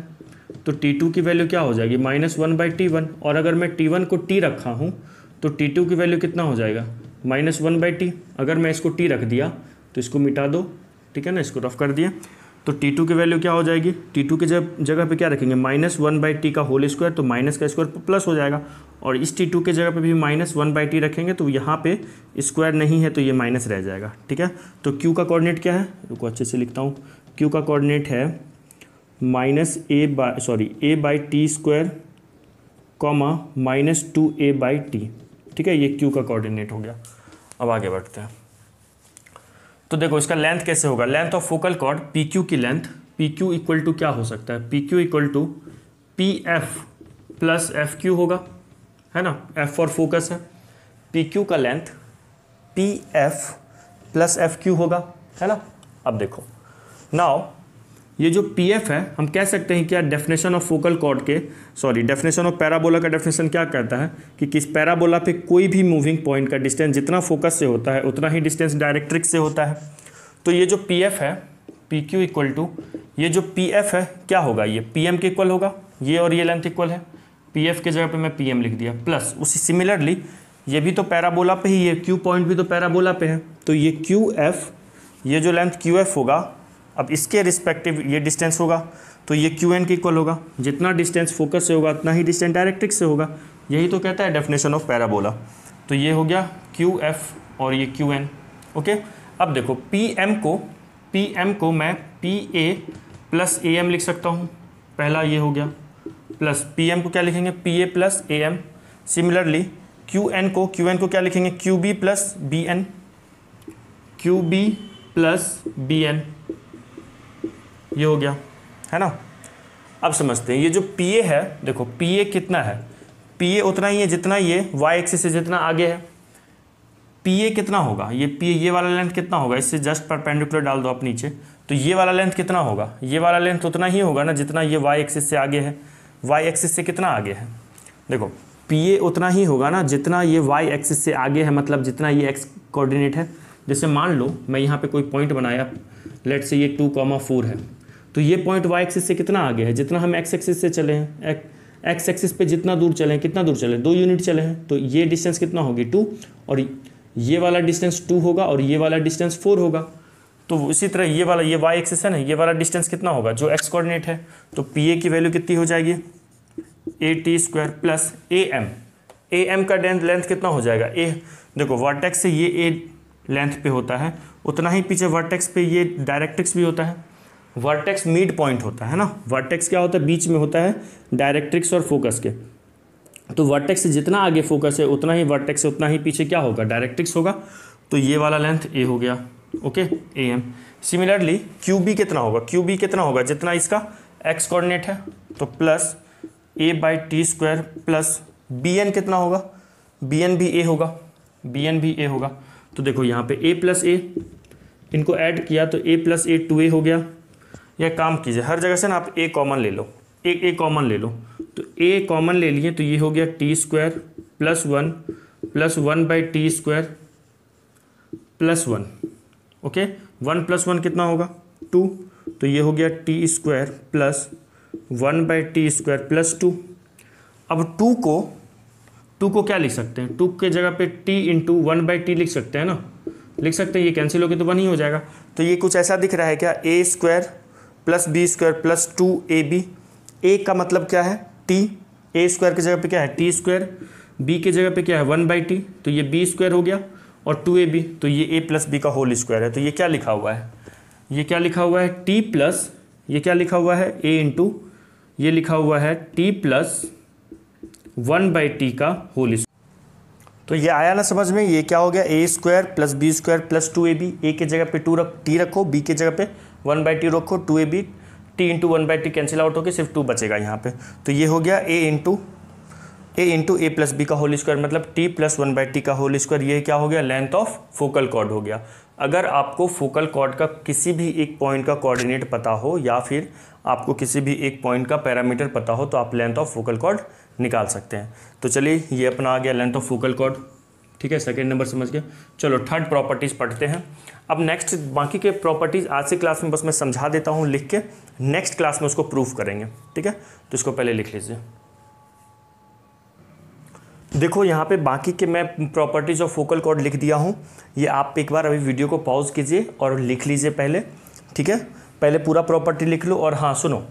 तो टी टू की वैल्यू क्या हो जाएगी minus one by T one और अगर मैं टी वन को टी रखा हूँ तो टी टू की वैल्यू कितना हो जाएगा माइनस वन बाई टी अगर मैं इसको टी रख दिया तो इसको मिटा दो ठीक है ना इसको रफ कर दिया तो टी टू की वैल्यू क्या हो जाएगी टी टू की जब जगह पे क्या रखेंगे माइनस वन बाई टी का होल स्क्वायर तो माइनस का स्क्वायर प्लस हो जाएगा और इस टी टू के जगह पे भी माइनस वन बाई टी रखेंगे तो यहाँ पे स्क्वायर नहीं है तो ये माइनस रह जाएगा ठीक है तो क्यू का कोऑर्डिनेट क्या है रुको अच्छे से लिखता हूँ क्यू का कोऑर्डिनेट है minus A by sorry A by T square comma minus two A by T ठीक है ये क्यू का कोऑर्डिनेट हो गया अब आगे बढ़ते हैं तो देखो इसका लेंथ कैसे होगा length of focal chord P Q की length P Q equal to क्या हो सकता है P Q equal to P F plus F Q होगा है ना एफ फॉर फोकस है पी क्यू का length P F plus F Q होगा है ना अब देखो नाउ ये जो पी एफ है हम कह सकते हैं क्या डेफिनेशन ऑफ फोकल कॉर्ड के सॉरी डेफिनेशन ऑफ पैराबोला का डेफिनेशन क्या कहता है कि किस पैराबोला पे कोई भी मूविंग पॉइंट का डिस्टेंस जितना फोकस से होता है उतना ही डिस्टेंस डायरेक्ट्रिक से होता है तो ये जो पी एफ है पी क्यू इक्वल टू ये जो पी एफ है क्या होगा ये पी एम के इक्वल होगा ये और ये लेंथ इक्वल है पी एफ के जगह पर मैं पी एम लिख दिया प्लस उसी सिमिलरली ये भी तो पैराबोला पे ही है क्यू पॉइंट भी तो पैराबोला पे है तो ये क्यू एफ ये जो लेंथ क्यू एफ होगा अब इसके रिस्पेक्टिव ये डिस्टेंस होगा तो ये क्यू एन के इक्वल होगा जितना डिस्टेंस फोकस से होगा उतना ही डिस्टेंस डायरेक्ट्रिक्स से होगा यही तो कहता है डेफिनेशन ऑफ पैराबोला तो ये हो गया क्यू एफ और ये क्यू एन ओके अब देखो पी एम को पी एम को मैं P A plus A M लिख सकता हूँ पहला ये हो गया प्लस पी एम को क्या लिखेंगे P A plus A M similarly Q N को क्यू एन को क्या लिखेंगे Q B plus B N Q B plus B N ये हो गया है ना अब समझते हैं ये जो पी ए है देखो पी ए कितना है पी ए उतना ही है जितना ये वाई एक्सिस से जितना आगे है पी ए कितना होगा ये पी ये वाला लेंथ कितना होगा इससे जस्ट परपेंडिकुलर डाल दो आप नीचे तो ये वाला लेंथ कितना होगा ये वाला लेंथ उतना ही होगा ना जितना ये वाई एक्सिस से आगे है वाई एक्सिस से कितना आगे है देखो पी ए उतना ही होगा ना जितना ये वाई एक्सिस से आगे है मतलब जितना ये एक्स कोऑर्डिनेट है जैसे मान लो मैं यहाँ पे कोई पॉइंट बनाया लेट से ये टू कॉमा फोर है तो ये पॉइंट वाई एक्सिस से कितना आगे है जितना हम एक्स एक्सिस से चले हैं एक्स एक्सिस पे जितना दूर चले कितना दूर चले दो यूनिट चले हैं तो ये डिस्टेंस कितना होगी टू और ये वाला डिस्टेंस टू होगा और ये वाला डिस्टेंस फोर होगा तो इसी तरह ये वाला ये वाई एक्सिस है ना ये वाला डिस्टेंस कितना होगा जो एक्स कोऑर्डिनेट है तो पी ए की वैल्यू कितनी हो जाएगी A T square plus A M A M का लेंथ कितना हो जाएगा ए देखो वर्टेक्स से ये ए लेंथ पे होता है उतना ही पीछे वर्टेक्स पे ये डायरेक्टिक्स भी होता है वर्टेक्स मिड पॉइंट होता है ना वर्टेक्स क्या होता है बीच में होता है डायरेक्ट्रिक्स और फोकस के तो वर्टेक्स से जितना आगे फोकस है उतना ही वर्टेक्स से उतना ही पीछे क्या होगा डायरेक्ट्रिक्स होगा तो ये वाला लेंथ ए हो गया okay A M similarly Q B कितना होगा क्यू बी कितना होगा जितना इसका एक्स कोऑर्डिनेट है तो plus A by T square plus B N कितना होगा बी एन भी ए होगा बी एन भी ए होगा तो देखो यहाँ पे ए प्लस ए इनको ऐड किया तो ए प्लस ए टू ए हो गया यह काम कीजिए हर जगह से ना आप ए कॉमन ले लो ए ए कॉमन ले लो तो ए कॉमन ले लिए तो ये हो गया T square plus one plus one by T square plus one okay one plus one कितना होगा टू तो ये हो गया T square plus one by T square plus two अब टू को टू को क्या लिख सकते हैं टू के जगह पे T into one by T लिख सकते हैं ना लिख सकते हैं ये कैंसिल होकर तो वन ही हो जाएगा तो ये कुछ ऐसा दिख रहा है क्या A square plus B square plus two A B A का मतलब क्या है टी ए स्क्वायर की जगह पे क्या है टी स्क्वायर बी की जगह पे क्या है वन बाई टी तो ये बी स्क्वायर हो गया और टू ए बी तो ये ए प्लस बी का होल स्क्वायर है तो ये क्या लिखा हुआ है ये क्या लिखा हुआ है टी प्लस ये क्या लिखा हुआ है ए इंटू ये लिखा हुआ है T plus one by T का होल तो ये आया ना समझ में ये क्या हो गया A square plus B square plus two A B A के जगह पे टू रख टी रखो बी के जगह पे वन बाई टी रखो two A B T into one by T cancel out होकर सिर्फ टू बचेगा यहाँ पे तो ये हो गया A into A into A plus B का होल स्क्वायर मतलब T plus one by T का होल स्क्वायर ये क्या हो गया लेंथ ऑफ फोकल कॉर्ड हो गया अगर आपको फोकल कॉर्ड का किसी भी एक पॉइंट का कोऑर्डिनेट पता हो या फिर आपको किसी भी एक पॉइंट का पैरामीटर पता हो तो आप लेंथ ऑफ फोकल कॉर्ड निकाल सकते हैं तो चलिए ये अपना आ गया लेंथ ऑफ फोकल कॉर्ड ठीक है सेकेंड नंबर समझ गया चलो थर्ड प्रॉपर्टीज पढ़ते हैं अब नेक्स्ट बाकी के प्रॉपर्टीज आज से क्लास में बस मैं समझा देता हूँ लिख के नेक्स्ट क्लास में उसको प्रूफ करेंगे ठीक है तो इसको पहले लिख लीजिए देखो यहाँ पे बाकी के मैं प्रॉपर्टीज ऑफ फोकल कॉर्ड लिख दिया हूँ ये आप एक बार अभी वीडियो को पॉज कीजिए और लिख लीजिए पहले ठीक है पहले पूरा प्रॉपर्टी लिख लो और हाँ सुनो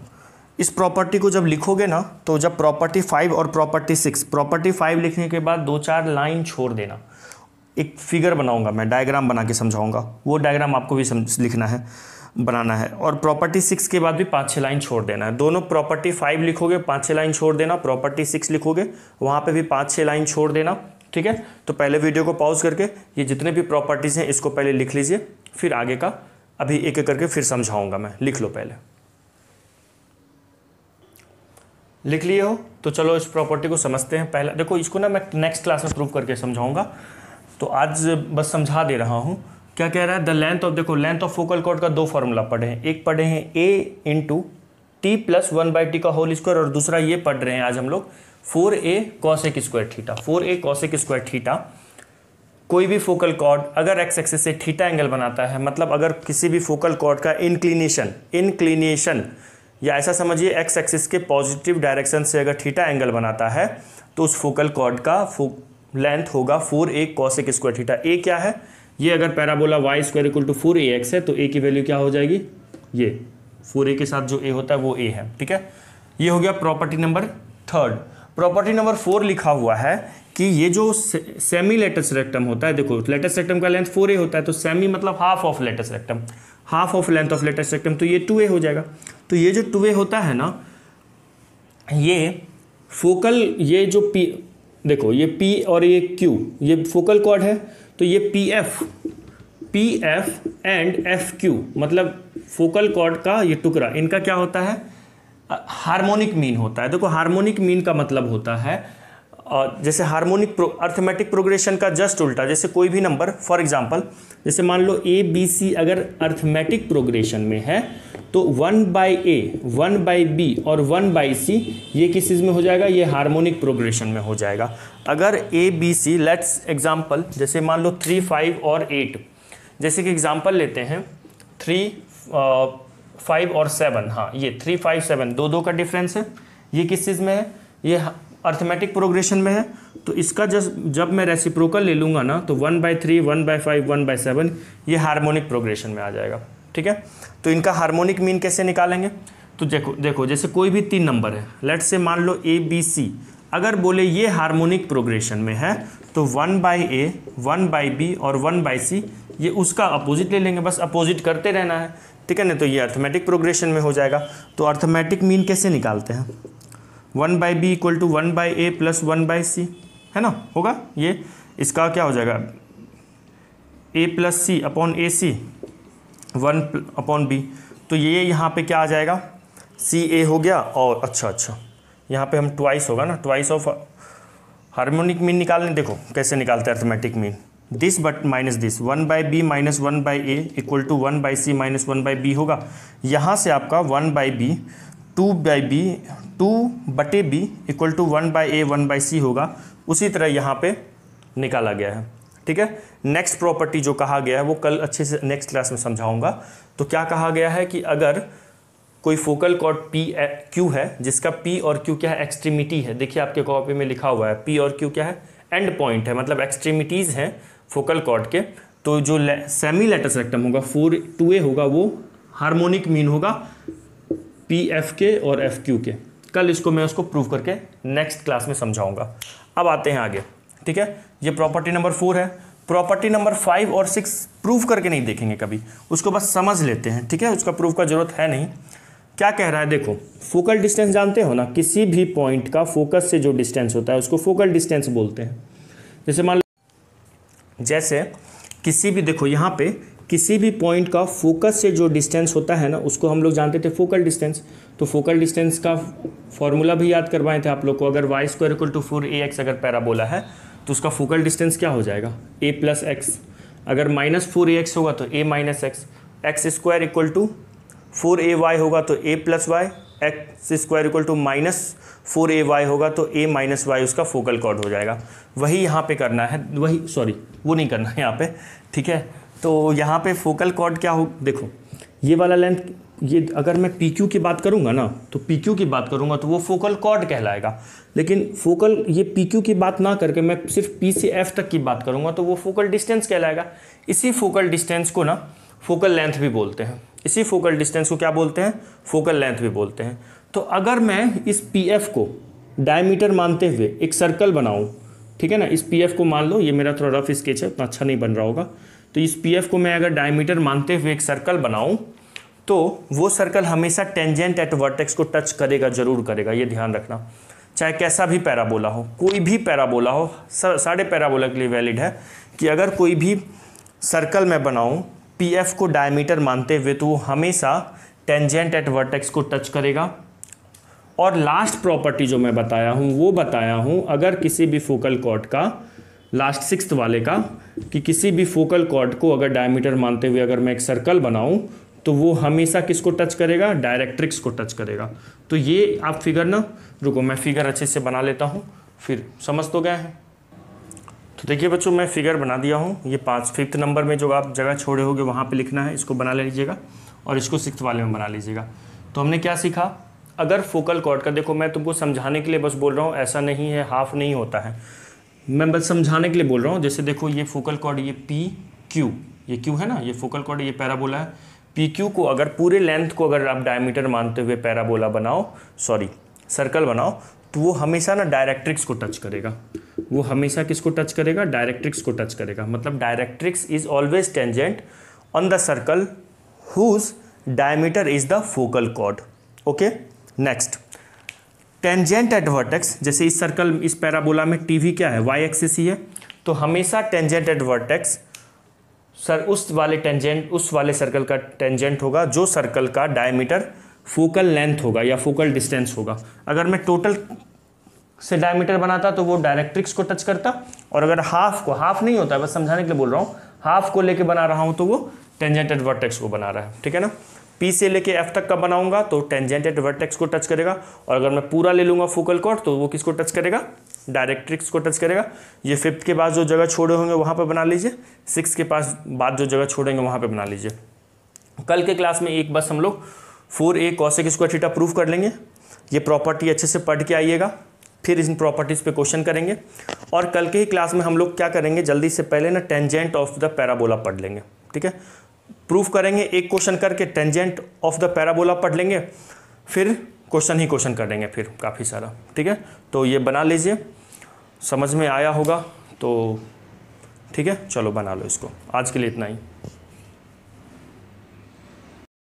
इस प्रॉपर्टी को जब लिखोगे ना तो जब प्रॉपर्टी फाइव और प्रॉपर्टी सिक्स प्रॉपर्टी फाइव लिखने के बाद दो चार लाइन छोड़ देना एक फिगर बनाऊंगा मैं डायग्राम बना के समझाऊंगा वो डायग्राम आपको भी समझ लिखना है बनाना है और प्रॉपर्टी सिक्स के बाद भी पाँच छः लाइन छोड़ देना है दोनों प्रॉपर्टी फाइव लिखोगे पाँच छः लाइन छोड़ देना प्रॉपर्टी सिक्स लिखोगे वहाँ पर भी पाँच छः लाइन छोड़ देना ठीक है तो पहले वीडियो को पॉज करके ये जितने भी प्रॉपर्टीज़ हैं इसको पहले लिख लीजिए फिर आगे का अभी एक एक करके फिर समझाऊँगा मैं लिख लो पहले लिख लिए हो तो चलो इस प्रॉपर्टी को समझते हैं पहला देखो इसको ना मैं नेक्स्ट क्लास में प्रूव करके समझाऊंगा तो आज बस समझा दे रहा हूँ क्या कह रहा है द लेंथ ऑफ देखो लेंथ ऑफ फोकल कॉर्ड का दो फार्मूला पढ़े हैं एक पढ़े हैं A into T plus one by T का होल स्क्वायर और दूसरा ये पढ़ रहे हैं आज हम लोग four A cosec square theta four A cosec square theta कोई भी फोकल कॉर्ड अगर एक्स एक्सेस से थीटा एंगल बनाता है मतलब अगर किसी भी फोकल कॉर्ड का इनक्लिनेशन इनक्लिनेशन या ऐसा समझिए एक्स एक्सिस के पॉजिटिव डायरेक्शन से अगर थीटा एंगल बनाता है तो उस फोकल कॉर्ड का लेंथ होगा four A cosec square theta A क्या है ये अगर parabola Y square equal to four A x है तो ए की वैल्यू क्या हो जाएगी ये फोर ए के साथ जो ए होता है वो ए है ठीक है ये हो गया property number third property number four लिखा हुआ है कि ये जो से, सेमी लेटस रेक्टम होता है देखो लेटस रेक्टम का लेंथ फोर ए होता है तो सेमी मतलब half of latus rectum half of length of latus rectum तो ये टू ए हो जाएगा तो ये जो टू वे होता है ना ये फोकल ये जो पी देखो ये पी और ये क्यू ये फोकल कॉर्ड है तो ये P F P F and F Q मतलब फोकल कॉर्ड का ये टुकड़ा इनका क्या होता है हार्मोनिक मीन होता है देखो हार्मोनिक मीन का मतलब होता है जैसे हार्मोनिक प्रो, अर्थमेटिक प्रोग्रेशन का जस्ट उल्टा जैसे कोई भी नंबर फॉर एग्जांपल जैसे मान लो ए बी सी अगर अर्थमेटिक प्रोग्रेशन में है तो one by A one by B और वन बाई सी ये किस चीज़ में हो जाएगा ये हार्मोनिक प्रोग्रेशन में हो जाएगा अगर A B C let's example जैसे मान लो थ्री फाइव और एट जैसे कि एग्जाम्पल लेते हैं थ्री फाइव और सेवन हाँ ये थ्री फाइव सेवन दो दो का डिफरेंस है ये किस चीज़ में है ये अर्थमेटिक प्रोग्रेशन में है तो इसका जब जब मैं रेसिप्रोकल ले लूँगा ना तो one by three one by five one by seven ये हार्मोनिक प्रोग्रेशन में आ जाएगा ठीक है तो इनका हार्मोनिक मीन कैसे निकालेंगे तो देखो देखो जैसे कोई भी तीन नंबर है लेट से मान लो ए बी सी अगर बोले ये हार्मोनिक प्रोग्रेशन में है तो one by A one by B और वन बाई सी ये उसका अपोजिट ले लेंगे बस अपोजिट करते रहना है ठीक है ना तो ये अर्थमेटिक प्रोग्रेशन में हो जाएगा तो अर्थमेटिक मीन कैसे निकालते हैं one by B equal to one by A plus one by C है ना होगा ये इसका क्या हो जाएगा ए plus C upon A C one upon B तो ये यहाँ पे क्या आ जाएगा सी ए हो गया और अच्छा अच्छा यहाँ पे हम ट्वाइस होगा ना ट्वाइस ऑफ हार्मोनिक मीन निकालने देखो कैसे निकालते हैं arithmetic mean this but minus this one by B minus one by A equal to one by C minus one by B होगा यहाँ से आपका one by B two by B two बटे B equal to one by A one by C होगा उसी तरह यहाँ पे निकाला गया है ठीक है नेक्स्ट प्रॉपर्टी जो कहा गया है वो कल अच्छे से नेक्स्ट क्लास में समझाऊंगा तो क्या कहा गया है कि अगर कोई फोकल कॉर्ड पी क्यू है जिसका पी और क्यू क्या है एक्सट्रीमिटी है देखिए आपके कॉपी में लिखा हुआ है पी और क्यू क्या है एंड पॉइंट है मतलब एक्सट्रीमिटीज़ हैं फोकल कॉर्ड के तो जो सेमी लेटस रेक्टम होगा फोर टू ए होगा वो हार्मोनिक मीन होगा पी एफ के और एफ क्यू के कल इसको मैं उसको प्रूव करके नेक्स्ट क्लास में समझाऊंगा अब आते हैं आगे ठीक है ये प्रॉपर्टी नंबर फोर है प्रॉपर्टी नंबर फाइव और सिक्स प्रूव करके नहीं देखेंगे कभी उसको बस समझ लेते हैं ठीक है उसका प्रूफ का जरूरत है नहीं क्या कह रहा है देखो फोकल डिस्टेंस जानते हो ना किसी भी पॉइंट का फोकस से जो डिस्टेंस होता है उसको फोकल डिस्टेंस बोलते हैं जैसे मान लो जैसे किसी भी देखो यहाँ पे किसी भी पॉइंट का फोकस से जो डिस्टेंस होता है ना उसको हम लोग जानते थे फोकल डिस्टेंस तो फोकल डिस्टेंस का फॉर्मूला भी याद करवाए थे आप लोग को अगर y square equal to four A x अगर पैराबोला है तो उसका फोकल डिस्टेंस क्या हो जाएगा ए प्लस एक्स अगर माइनस फोर ए एक्स होगा तो a minus x x square equal to four a y होगा तो a plus y x square equal to minus four a y होगा तो ए माइनस वाई उसका फोकल कॉर्ड हो जाएगा वही यहाँ पे करना है वही सॉरी वो नहीं करना है यहाँ पे ठीक है तो यहाँ पे फोकल कॉर्ड क्या हो देखो ये वाला लेंथ ये अगर मैं पी क्यू की बात करूँगा ना तो पी क्यू की बात करूँगा तो वो फोकल कॉर्ड कहलाएगा लेकिन फोकल ये पी क्यू की बात ना करके मैं सिर्फ पी से एफ तक की बात करूँगा तो वो फोकल डिस्टेंस कहलाएगा इसी फोकल डिस्टेंस को ना फोकल लेंथ भी बोलते हैं इसी फोकल डिस्टेंस को क्या बोलते हैं फोकल लेंथ भी बोलते हैं तो अगर मैं इस पी एफ को डायमीटर मानते हुए एक सर्कल बनाऊँ ठीक है ना इस पी एफ को मान लो ये मेरा थोड़ा रफ स्केच है उतना अच्छा नहीं बन रहा होगा तो इस पी को मैं अगर डायमीटर मानते हुए एक सर्कल बनाऊँ तो वो सर्कल हमेशा टेंजेंट एट वर्टेक्स को टच करेगा जरूर करेगा ये ध्यान रखना चाहे कैसा भी पैराबोला हो कोई भी पैराबोला हो सारे पैराबोला के लिए वैलिड है कि अगर कोई भी सर्कल मैं बनाऊँ पी को डायमीटर मानते हुए तो वो हमेशा टेंजेंट एट वर्टेक्स को टच करेगा और लास्ट प्रॉपर्टी जो मैं बताया हूँ वो बताया हूँ अगर किसी भी फोकल कॉर्ड का लास्ट सिक्स वाले का कि किसी भी फोकल कॉर्ड को अगर डायमीटर मानते हुए अगर मैं एक सर्कल बनाऊं तो वो हमेशा किसको टच करेगा डायरेक्ट्रिक्स को टच करेगा तो ये आप फिगर ना रुको मैं फिगर अच्छे से बना लेता हूँ फिर समझ तो गया है तो देखिए बच्चों मैं फिगर बना दिया हूँ ये पाँच फिफ्थ नंबर में जो आप जगह छोड़े होगे वहाँ पर लिखना है इसको बना लीजिएगा और इसको सिक्स वाले में बना लीजिएगा तो हमने क्या सीखा अगर फोकल कॉर्ड का देखो मैं तुमको समझाने के लिए बस बोल रहा हूँ ऐसा नहीं है हाफ नहीं होता है मैं बस समझाने के लिए बोल रहा हूँ जैसे देखो ये फोकल कॉर्ड ये पी क्यू ये क्यू है ना ये फोकल कॉर्ड ये पैराबोला है पी क्यू को अगर पूरे लेंथ को अगर आप डायमीटर मानते हुए पैराबोला बनाओ सॉरी सर्कल बनाओ तो वो हमेशा ना डायरेक्ट्रिक्स को टच करेगा वो हमेशा किसको टच करेगा डायरेक्ट्रिक्स को टच करेगा मतलब directrix is always tangent on the circle whose diameter is the focal chord okay next tangent at vertex जैसे इस सर्कल इस पैराबोला में टीवी क्या है वाई एक्सिस ही है तो हमेशा टेंजेंट एट वर्टेक्स सर उस वाले टेंजेंट उस वाले सर्कल का टेंजेंट होगा जो सर्कल का डायमीटर फोकल लेंथ होगा या फोकल डिस्टेंस होगा अगर मैं टोटल से डायमीटर बनाता तो वो डायरेक्ट्रिक्स को टच करता और अगर हाफ को हाफ नहीं होता बस समझाने के लिए बोल रहा हूँ हाफ को लेके बना रहा हूँ तो वो टेंजेंट एट वर्टेक्स को बना रहा है ठीक है ना पी से लेके एफ तक का बनाऊंगा तो टेंजेंट एट वर्टेक्स को टच करेगा और अगर मैं पूरा ले लूँगा फोकल कोड तो वो किसको टच करेगा डायरेक्ट्रिक्स को टच करेगा ये फिफ्थ के बाद जो जगह छोड़े होंगे वहाँ पर बना लीजिए सिक्स के पास बाद जो जगह छोड़ेंगे वहाँ पर बना लीजिए कल के क्लास में एक बस हम लोग four a cosec square theta prove कर लेंगे ये प्रॉपर्टी अच्छे से पढ़ के आइएगा फिर इन प्रॉपर्टीज़ पे क्वेश्चन करेंगे और कल के ही क्लास में हम लोग क्या करेंगे जल्दी से पहले ना टेंजेंट ऑफ द पैराबोला पढ़ लेंगे ठीक है प्रूफ करेंगे एक क्वेश्चन करके टेंजेंट ऑफ द पैराबोला पढ़ लेंगे फिर क्वेश्चन ही क्वेश्चन कर लेंगे फिर काफ़ी सारा ठीक है तो ये बना लीजिए समझ में आया होगा तो ठीक है चलो बना लो इसको आज के लिए इतना ही